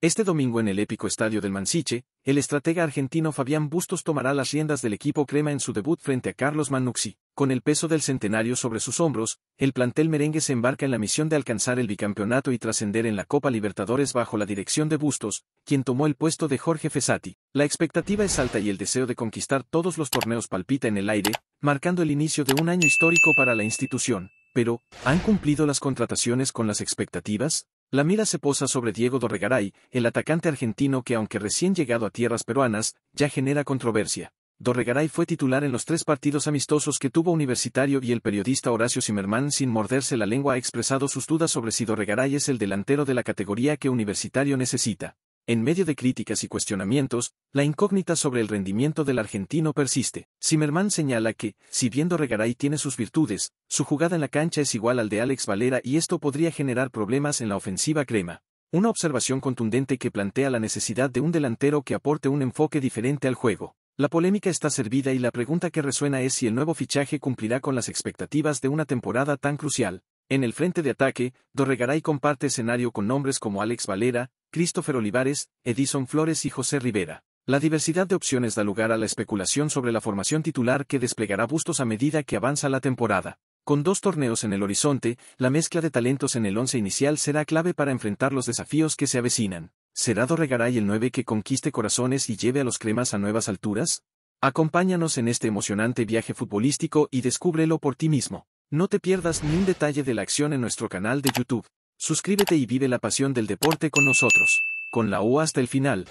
Este domingo en el épico estadio del Mansiche, el estratega argentino Fabián Bustos tomará las riendas del equipo crema en su debut frente a Carlos Manucci. Con el peso del centenario sobre sus hombros, el plantel merengue se embarca en la misión de alcanzar el bicampeonato y trascender en la Copa Libertadores bajo la dirección de Bustos, quien tomó el puesto de Jorge Fesati. La expectativa es alta y el deseo de conquistar todos los torneos palpita en el aire, marcando el inicio de un año histórico para la institución. Pero, ¿han cumplido las contrataciones con las expectativas? La mira se posa sobre Diego Dorregaray, el atacante argentino que aunque recién llegado a tierras peruanas, ya genera controversia. Dorregaray fue titular en los tres partidos amistosos que tuvo Universitario y el periodista Horacio Zimmerman sin morderse la lengua ha expresado sus dudas sobre si Dorregaray es el delantero de la categoría que Universitario necesita. En medio de críticas y cuestionamientos, la incógnita sobre el rendimiento del argentino persiste. Zimmerman señala que, si viendo Regaray tiene sus virtudes, su jugada en la cancha es igual al de Alex Valera y esto podría generar problemas en la ofensiva crema. Una observación contundente que plantea la necesidad de un delantero que aporte un enfoque diferente al juego. La polémica está servida y la pregunta que resuena es si el nuevo fichaje cumplirá con las expectativas de una temporada tan crucial. En el frente de ataque, Dorregaray comparte escenario con nombres como Alex Valera, Christopher Olivares, Edison Flores y José Rivera. La diversidad de opciones da lugar a la especulación sobre la formación titular que desplegará Bustos a medida que avanza la temporada. Con dos torneos en el horizonte, la mezcla de talentos en el once inicial será clave para enfrentar los desafíos que se avecinan. ¿Será Dorregaray el 9 que conquiste corazones y lleve a los cremas a nuevas alturas? Acompáñanos en este emocionante viaje futbolístico y descúbrelo por ti mismo. No te pierdas ni un detalle de la acción en nuestro canal de YouTube. Suscríbete y vive la pasión del deporte con nosotros. Con la U hasta el final.